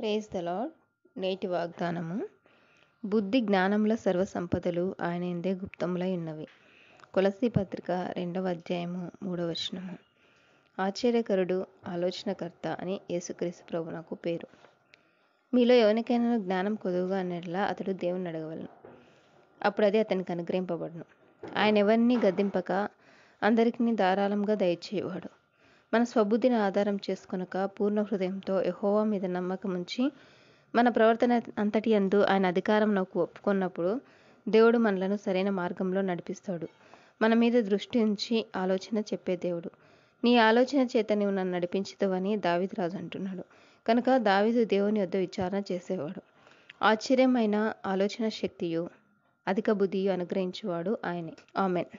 praise the lord నేటి వాగ్దానము బుద్ధి జ్ఞానముల సర్వ సంపదలు ఆయన ఎందే గుప్తములై ఉన్నవి కొలసి పత్రిక రెండవ అధ్యాయము మూడవ వచనము ఆశ్చర్యకరుడు ఆలోచనకర్త అని యేసుక్రీస్తు ప్రభు నాకు పేరు మీలో ఎవరికైనా జ్ఞానం కొదువుగా అన్నట్లా అతడు దేవుని అడగవలను అప్పుడు అది అతనికి అనుగ్రహింపబడును ఆయన ఎవరిని గద్దింపక అందరికీ ధారాళంగా దయచేయవాడు మన స్వబుద్ధిని ఆధారం చేసుకునక పూర్ణ హృదయంతో యహోవా మీద నమ్మకం ఉంచి మన ప్రవర్తన అంతటి అందు ఆయన అధికారం నాకు ఒప్పుకున్నప్పుడు దేవుడు మనలను సరైన మార్గంలో నడిపిస్తాడు మన మీద దృష్టి ఉంచి ఆలోచన చెప్పే దేవుడు నీ ఆలోచన చేత నువ్వు నన్ను నడిపించుతావని దావిద్ రాజు అంటున్నాడు కనుక దావిదు దేవుని వద్ద విచారణ చేసేవాడు ఆశ్చర్యమైన ఆలోచన శక్తియు అధిక బుద్ధియు అనుగ్రహించేవాడు ఆయనే ఆమెన్